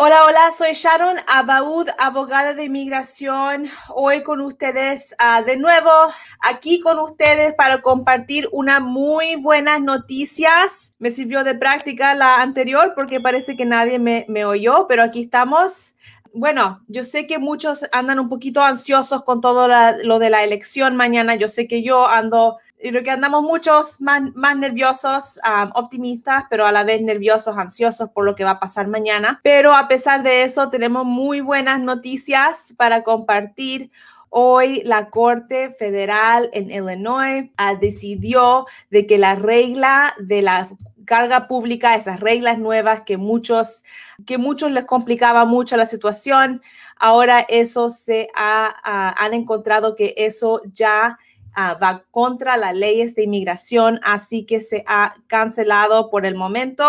Hola, hola, soy Sharon Abaud, abogada de inmigración, hoy con ustedes ah, de nuevo, aquí con ustedes para compartir unas muy buenas noticias. Me sirvió de práctica la anterior porque parece que nadie me, oyó, pero aquí estamos. Bueno, yo sé que muchos andan un poquito ansiosos con todo lo de la elección mañana, yo sé que yo ando creo que andamos muchos más, más nerviosos, optimistas, pero a la vez nerviosos, ansiosos por lo que va a pasar mañana. Pero a pesar de eso, tenemos muy buenas noticias para compartir. Hoy la Corte Federal en Illinois ah, decidió de que la regla de la carga pública, esas reglas nuevas que muchos, que muchos les complicaba mucho la situación, ahora eso se ha, ah, han encontrado que eso ya Ah, va contra las leyes de inmigración, así que se ha cancelado por el momento.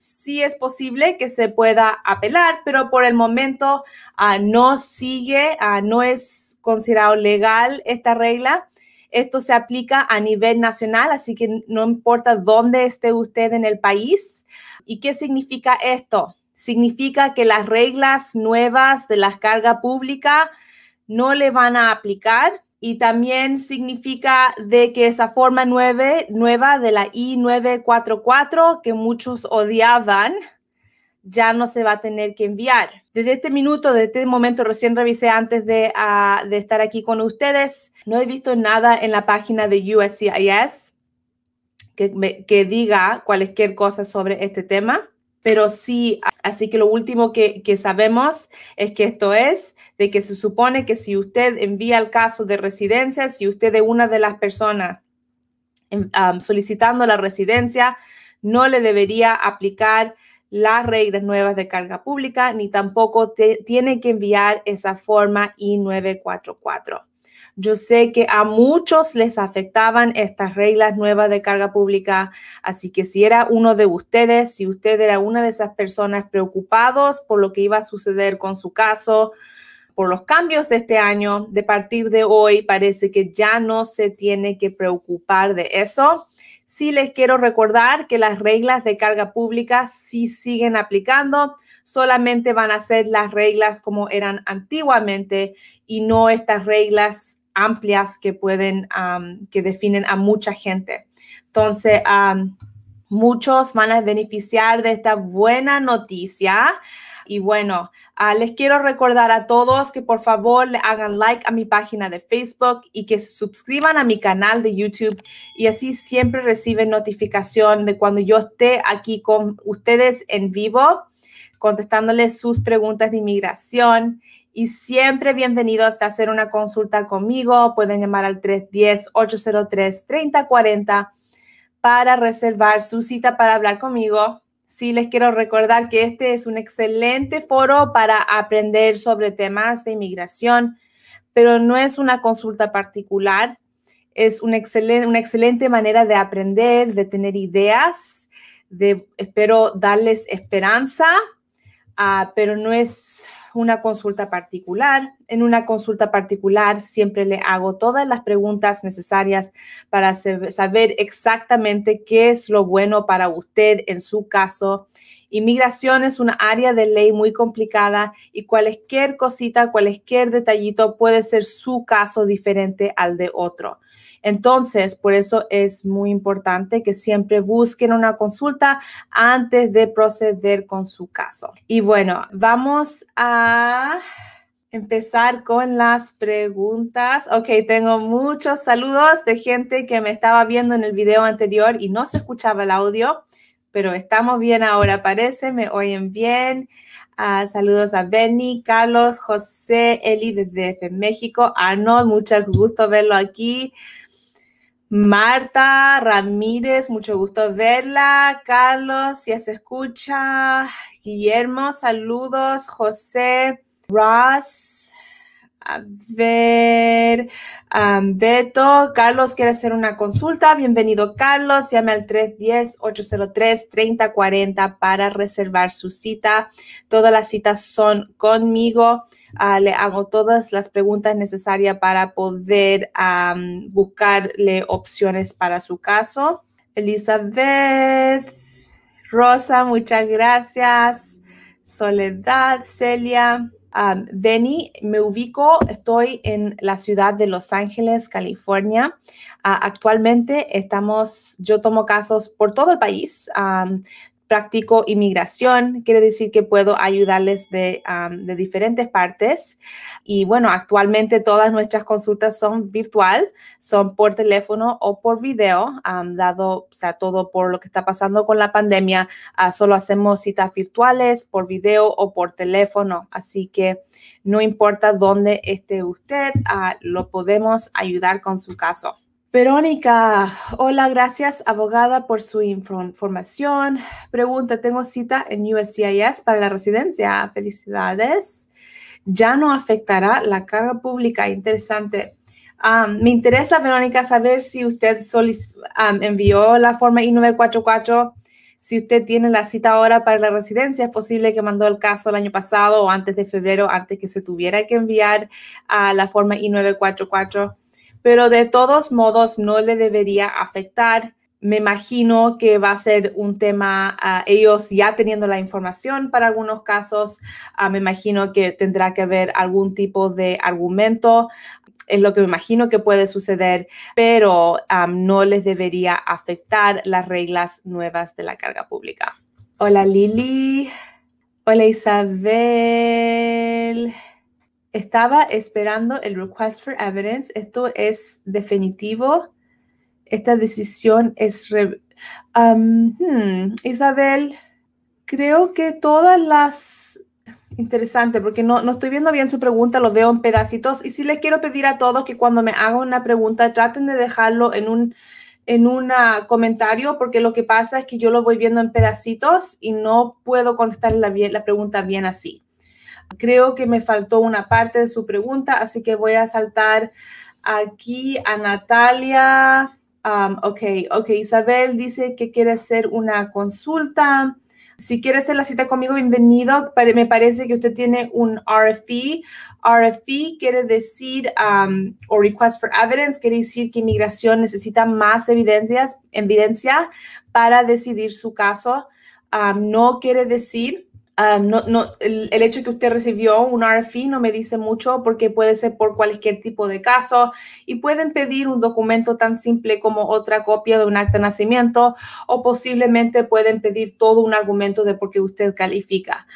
Sí es posible que se pueda apelar, pero por el momento ah, no sigue, ah, no es considerado legal esta regla. Esto se aplica a nivel nacional, así que no importa dónde esté usted en el país. ¿Y qué significa esto? Significa que las reglas nuevas de la carga pública no le van a aplicar y también significa de que esa forma nueva de la I-944 que muchos odiaban ya no se va a tener que enviar. Desde este minuto, desde este momento, recién revisé antes de, ah, de estar aquí con ustedes, no he visto nada en la página de USCIS que, que diga cualquier cosa sobre este tema pero sí, así que lo último que, sabemos es que esto es de que se supone que si usted envía el caso de residencia, si usted es una de las personas em, solicitando la residencia, no le debería aplicar las reglas nuevas de carga pública, ni tampoco tiene que enviar esa forma I-944. Yo sé que a muchos les afectaban estas reglas nuevas de carga pública, así que si era uno de ustedes, si usted era una de esas personas preocupados por lo que iba a suceder con su caso, por los cambios de este año, de partir de hoy parece que ya no se tiene que preocupar de eso. Sí les quiero recordar que las reglas de carga pública sí siguen aplicando, solamente van a ser las reglas como eran antiguamente y no estas reglas amplias que pueden, que definen a mucha gente. Entonces, muchos van a beneficiar de esta buena noticia. Y bueno, ah, les quiero recordar a todos que por favor le hagan like a mi página de Facebook y que se suscriban a mi canal de YouTube y así siempre reciben notificación de cuando yo esté aquí con ustedes en vivo contestándoles sus preguntas de inmigración y siempre bienvenidos a hacer una consulta conmigo. Pueden llamar al 310-803-3040 para reservar su cita para hablar conmigo. Sí, les quiero recordar que este es un excelente foro para aprender sobre temas de inmigración, pero no es una consulta particular. Es una excelente, una excelente manera de aprender, de tener ideas, de espero darles esperanza Ah, pero no es una consulta particular. En una consulta particular siempre le hago todas las preguntas necesarias para saber exactamente qué es lo bueno para usted en su caso. Inmigración es una área de ley muy complicada y cualquier cosita, cualquier detallito puede ser su caso diferente al de otro. Entonces, por eso es muy importante que siempre busquen una consulta antes de proceder con su caso. Y bueno, vamos a empezar con las preguntas. Ok, tengo muchos saludos de gente que me estaba viendo en el video anterior y no se escuchaba el audio, pero estamos bien ahora, parece, me oyen bien. Ah, saludos a Benny, Carlos, José, Eli desde México, Arnold, mucho gusto verlo aquí. Marta Ramírez, mucho gusto verla. Carlos, si se escucha. Guillermo, saludos. José Ross, a ver, Beto, Carlos quiere hacer una consulta. Bienvenido, Carlos. Llame al 310-803-3040 para reservar su cita. Todas las citas son conmigo. Ah, le hago todas las preguntas necesarias para poder buscarle opciones para su caso. Elizabeth, Rosa, muchas gracias. Soledad, Celia. Um, Benny, me ubico, estoy en la ciudad de Los Ángeles, California. Ah, actualmente estamos, yo tomo casos por todo el país practico inmigración, quiere decir que puedo ayudarles de, de, diferentes partes. Y bueno, actualmente todas nuestras consultas son virtual, son por teléfono o por video, dado sea, todo por lo que está pasando con la pandemia, ah, solo hacemos citas virtuales por video o por teléfono. Así que no importa dónde esté usted, ah, lo podemos ayudar con su caso. Verónica, hola, gracias abogada por su información. Pregunta, tengo cita en USCIS para la residencia. Felicidades. Ya no afectará la carga pública. Interesante. me interesa, Verónica, saber si usted envió la forma I-944, si usted tiene la cita ahora para la residencia. Es posible que mandó el caso el año pasado o antes de febrero, antes que se tuviera que enviar a la forma I-944 pero de todos modos no le debería afectar. Me imagino que va a ser un tema, ah, ellos ya teniendo la información para algunos casos, ah, me imagino que tendrá que haber algún tipo de argumento, es lo que me imagino que puede suceder, pero no les debería afectar las reglas nuevas de la carga pública. Hola Lili, hola Isabel. Estaba esperando el request for evidence. Esto es definitivo. Esta decisión es... Re um, hmm, Isabel, creo que todas las... Interesante, porque no, no estoy viendo bien su pregunta, lo veo en pedacitos. Y sí les quiero pedir a todos que cuando me hagan una pregunta traten de dejarlo en un en un comentario porque lo que pasa es que yo lo voy viendo en pedacitos y no puedo contestar la, la pregunta bien así. Creo que me faltó una parte de su pregunta, así que voy a saltar aquí a Natalia. Um, ok, ok, Isabel dice que quiere hacer una consulta. Si quiere hacer la cita conmigo, bienvenido. Me parece que usted tiene un RFE. RFE quiere decir, um, o Request for Evidence, quiere decir que inmigración necesita más evidencias, evidencia para decidir su caso. Um, no quiere decir Ah, no, el, hecho que usted recibió un RFI no me dice mucho porque puede ser por cualquier tipo de caso y pueden pedir un documento tan simple como otra copia de un acta de nacimiento o posiblemente pueden pedir todo un argumento de por qué usted califica.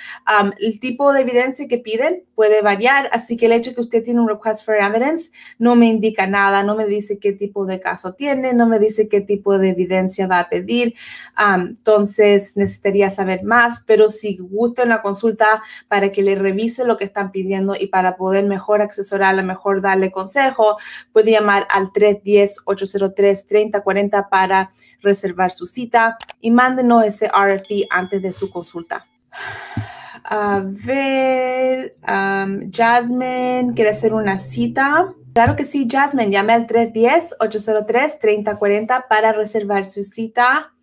el tipo de evidencia que piden puede variar, así que el hecho que usted tiene un request for evidence no me indica nada, no me dice qué tipo de caso tiene, no me dice qué tipo de evidencia va a pedir. entonces necesitaría saber más, pero si gusta en la consulta para que le revise lo que están pidiendo y para poder mejor asesorarla, mejor darle consejo, puede llamar al 310-803-3040 para reservar su cita y mándenos ese RFP antes de su consulta. A ver, um, Jasmine quiere hacer una cita. Claro que sí, Jasmine, llame al 310-803-3040 para reservar su cita.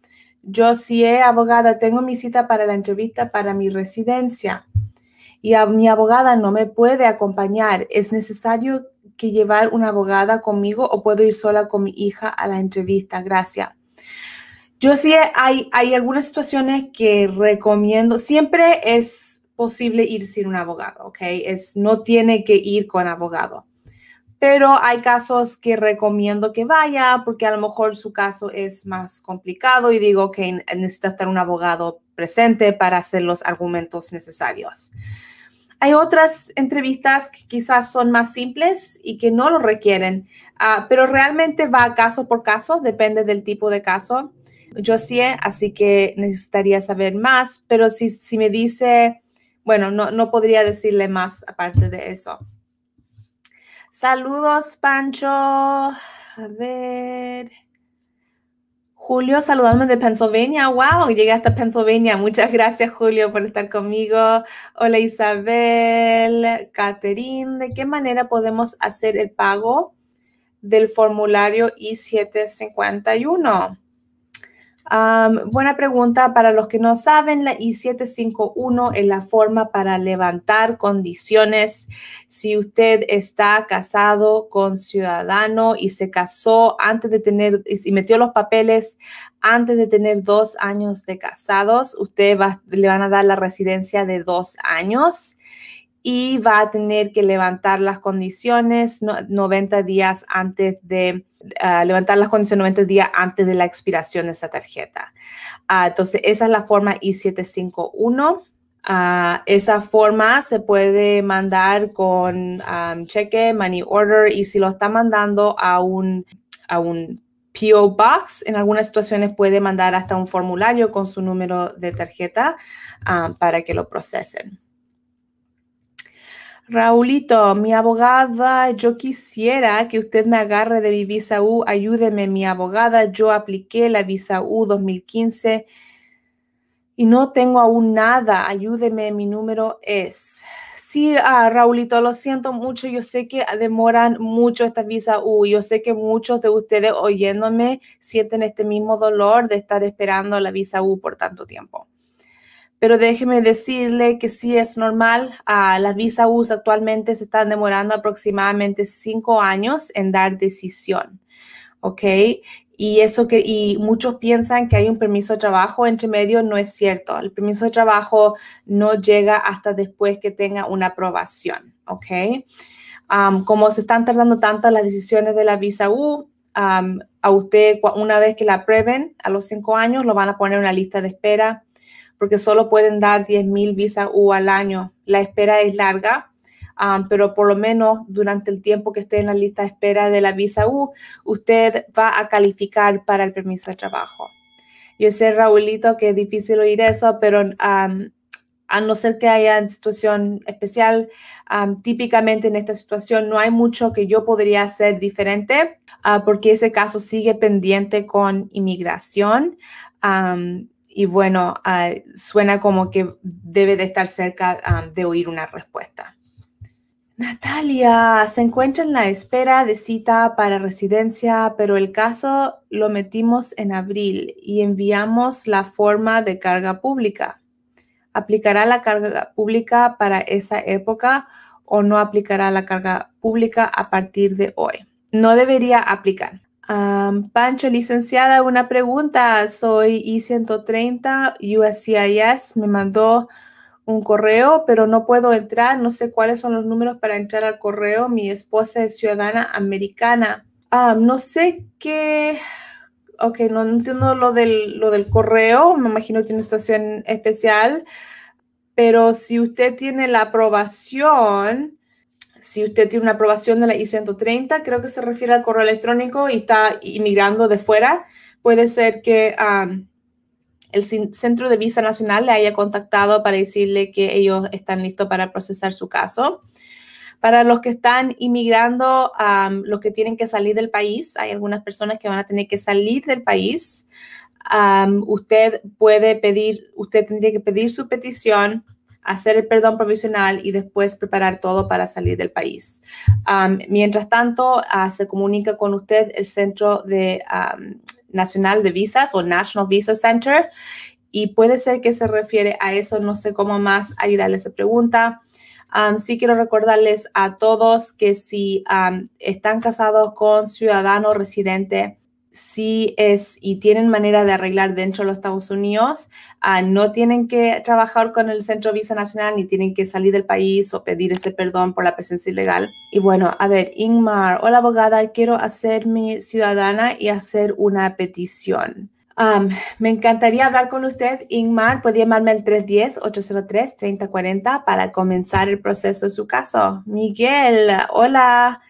Yo si he abogada, tengo mi cita para la entrevista para mi residencia y a mi abogada no me puede acompañar. ¿Es necesario que llevar una abogada conmigo o puedo ir sola con mi hija a la entrevista? Gracias. Yo sí hay, hay algunas situaciones que recomiendo. Siempre es posible ir sin un abogado, ¿ok? Es, no tiene que ir con abogado pero hay casos que recomiendo que vaya porque a lo mejor su caso es más complicado y digo que necesita estar un abogado presente para hacer los argumentos necesarios. Hay otras entrevistas que quizás son más simples y que no lo requieren, ah, pero realmente va caso por caso, depende del tipo de caso. Yo sí, así que necesitaría saber más, pero si, si me dice, bueno, no, no podría decirle más aparte de eso. Saludos, Pancho. A ver. Julio, saludando de Pennsylvania. ¡Wow! Llegué hasta Pennsylvania. Muchas gracias, Julio, por estar conmigo. Hola, Isabel. Catherine, ¿de qué manera podemos hacer el pago del formulario I-751? buena pregunta. Para los que no saben, la I-751 es la forma para levantar condiciones. Si usted está casado con ciudadano y se casó antes de tener y metió los papeles antes de tener dos años de casados, usted le van a dar la residencia de dos años y va a tener que levantar las condiciones 90 días antes de ah, levantar las condiciones 90 días antes de la expiración de esa tarjeta. Ah, entonces, esa es la forma I751. Ah, esa forma se puede mandar con um, cheque, money order y si lo está mandando a un, a un PO Box. En algunas situaciones puede mandar hasta un formulario con su número de tarjeta para que lo procesen. Raulito, mi abogada, yo quisiera que usted me agarre de mi visa U. Ayúdeme, mi abogada. Yo apliqué la visa U 2015 y no tengo aún nada. Ayúdeme, mi número es. Sí, Raúlito, ah, Raulito, lo siento mucho. Yo sé que demoran mucho esta visa U. Yo sé que muchos de ustedes oyéndome sienten este mismo dolor de estar esperando la visa U por tanto tiempo pero déjeme decirle que sí es normal. a ah, las visa U actualmente se están demorando aproximadamente cinco años en dar decisión. ¿Ok? Y eso que, y muchos piensan que hay un permiso de trabajo entre medio, no es cierto. El permiso de trabajo no llega hasta después que tenga una aprobación. ¿Ok? como se están tardando tanto las decisiones de la visa U, a usted, una vez que la aprueben a los cinco años, lo van a poner en una lista de espera porque solo pueden dar 10.000 visas U al año. La espera es larga, um, pero por lo menos durante el tiempo que esté en la lista de espera de la visa U, usted va a calificar para el permiso de trabajo. Yo sé, Raúlito, que es difícil oír eso, pero um, a no ser que haya situación especial, um, típicamente en esta situación no hay mucho que yo podría hacer diferente uh, porque ese caso sigue pendiente con inmigración y bueno, ah, suena como que debe de estar cerca ah, de oír una respuesta. Natalia se encuentra en la espera de cita para residencia, pero el caso lo metimos en abril y enviamos la forma de carga pública. ¿Aplicará la carga pública para esa época o no aplicará la carga pública a partir de hoy? No debería aplicar. Pancho, licenciada, una pregunta. Soy I-130 USCIS. Me mandó un correo, pero no puedo entrar. No sé cuáles son los números para entrar al correo. Mi esposa es ciudadana americana. no sé qué. Ok, no entiendo lo del, lo del correo. Me imagino que tiene una situación especial. Pero si usted tiene la aprobación, si usted tiene una aprobación de la I-130, creo que se refiere al correo electrónico y está inmigrando de fuera, puede ser que el Centro de Visa Nacional le haya contactado para decirle que ellos están listos para procesar su caso. Para los que están inmigrando, los que tienen que salir del país, hay algunas personas que van a tener que salir del país. usted puede pedir, usted tendría que pedir su petición hacer el perdón provisional y después preparar todo para salir del país. mientras tanto, ah, se comunica con usted el Centro Nacional de Visas o National Visa Center y puede ser que se refiere a eso, no sé cómo más ayudarles a pregunta. sí quiero recordarles a todos que si están casados con ciudadano residente, si es y tienen manera de arreglar dentro de los Estados Unidos, ah, no tienen que trabajar con el Centro Visa Nacional ni tienen que salir del país o pedir ese perdón por la presencia ilegal. Y bueno, a ver, Ingmar, hola abogada, quiero hacerme ciudadana y hacer una petición. me encantaría hablar con usted, Ingmar. Puede llamarme al 310-803-3040 para comenzar el proceso de su caso. Miguel, hola.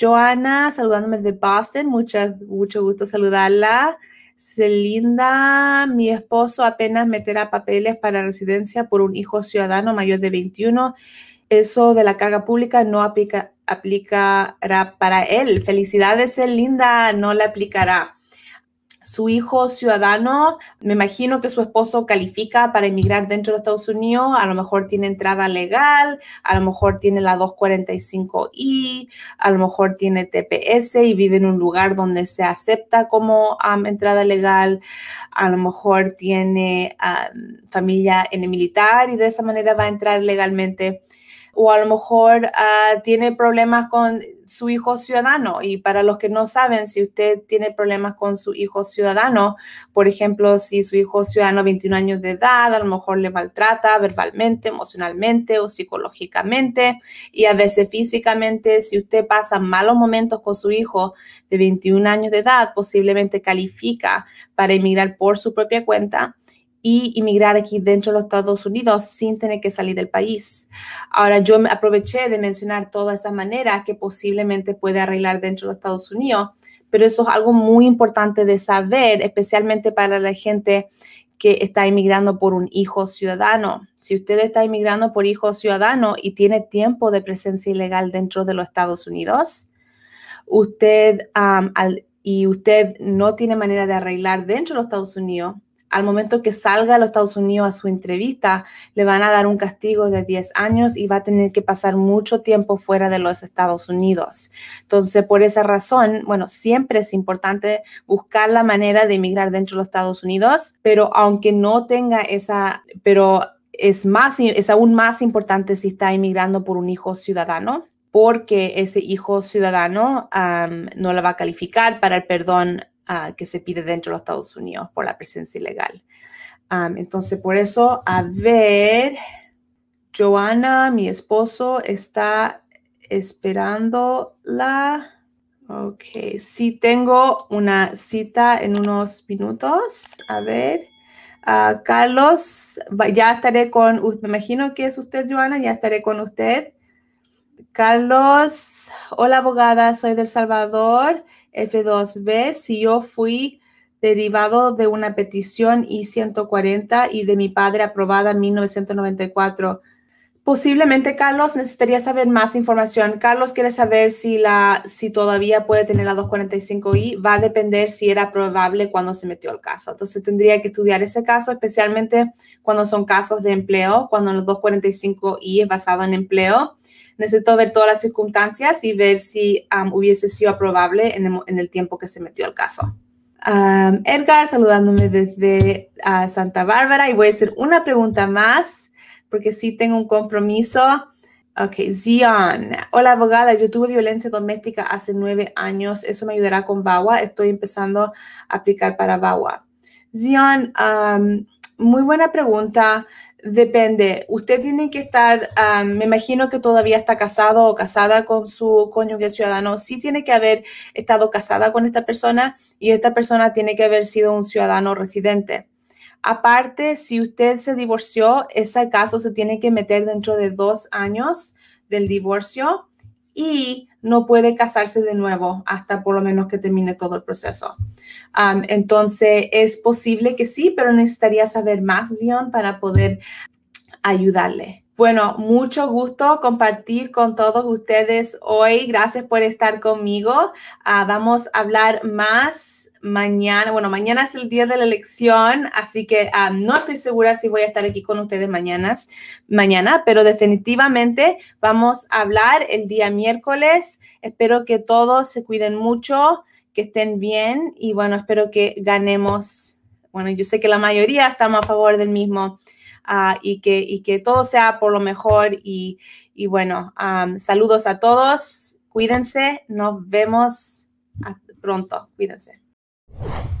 Joana, saludándome de Boston, muchas mucho gusto saludarla. Celinda, mi esposo apenas meterá papeles para residencia por un hijo ciudadano mayor de 21. Eso de la carga pública no aplica, aplicará para él. Felicidades, Celinda, no la aplicará su hijo ciudadano, me imagino que su esposo califica para emigrar dentro de Estados Unidos, a lo mejor tiene entrada legal, a lo mejor tiene la 245I, a lo mejor tiene TPS y vive en un lugar donde se acepta como um, entrada legal, a lo mejor tiene um, familia en el militar y de esa manera va a entrar legalmente o a lo mejor ah, tiene problemas con su hijo ciudadano. Y para los que no saben, si usted tiene problemas con su hijo ciudadano, por ejemplo, si su hijo ciudadano 21 años de edad, a lo mejor le maltrata verbalmente, emocionalmente o psicológicamente y a veces físicamente, si usted pasa malos momentos con su hijo de 21 años de edad, posiblemente califica para emigrar por su propia cuenta y inmigrar aquí dentro de los Estados Unidos sin tener que salir del país. Ahora, yo me aproveché de mencionar todas esas maneras que posiblemente puede arreglar dentro de los Estados Unidos, pero eso es algo muy importante de saber, especialmente para la gente que está inmigrando por un hijo ciudadano. Si usted está inmigrando por hijo ciudadano y tiene tiempo de presencia ilegal dentro de los Estados Unidos, usted y usted no tiene manera de arreglar dentro de los Estados Unidos, al momento que salga a los Estados Unidos a su entrevista, le van a dar un castigo de 10 años y va a tener que pasar mucho tiempo fuera de los Estados Unidos. Entonces, por esa razón, bueno, siempre es importante buscar la manera de emigrar dentro de los Estados Unidos, pero aunque no tenga esa, pero es, más, es aún más importante si está emigrando por un hijo ciudadano porque ese hijo ciudadano no la va a calificar para el perdón Ah, que se pide dentro de los Estados Unidos por la presencia ilegal. entonces, por eso, a ver, Joana, mi esposo, está esperándola. Ok, sí tengo una cita en unos minutos. A ver, ah, Carlos, ya estaré con me imagino que es usted, Joana, ya estaré con usted. Carlos, hola abogada, soy del Salvador. F2B, si yo fui derivado de una petición I-140 y de mi padre aprobada en 1994. Posiblemente Carlos necesitaría saber más información. Carlos quiere saber si, la, si todavía puede tener la 245i. Va a depender si era probable cuando se metió el caso. Entonces tendría que estudiar ese caso, especialmente cuando son casos de empleo, cuando la 245i es basado en empleo necesito ver todas las circunstancias y ver si hubiese sido aprobable en el, tiempo que se metió el caso. Edgar, saludándome desde ah, Santa Bárbara y voy a hacer una pregunta más porque sí tengo un compromiso. Ok, Zion. Hola abogada, yo tuve violencia doméstica hace nueve años. Eso me ayudará con VAWA. Estoy empezando a aplicar para VAWA. Zion, muy buena pregunta. Depende. Usted tiene que estar, me imagino que todavía está casado o casada con su cónyuge ciudadano. Sí tiene que haber estado casada con esta persona y esta persona tiene que haber sido un ciudadano residente. Aparte, si usted se divorció, ese caso se tiene que meter dentro de dos años del divorcio y no puede casarse de nuevo hasta por lo menos que termine todo el proceso. entonces, es posible que sí, pero necesitaría saber más, Dion, para poder ayudarle. Bueno, mucho gusto compartir con todos ustedes hoy. Gracias por estar conmigo. Ah, vamos a hablar más mañana. Bueno, mañana es el día de la elección, así que um, no estoy segura si voy a estar aquí con ustedes mañana, mañana, pero definitivamente vamos a hablar el día miércoles. Espero que todos se cuiden mucho, que estén bien y bueno, espero que ganemos. Bueno, yo sé que la mayoría estamos a favor del mismo ah, y, que, que todo sea por lo mejor y, bueno, um, saludos a todos, cuídense, nos vemos pronto, cuídense. you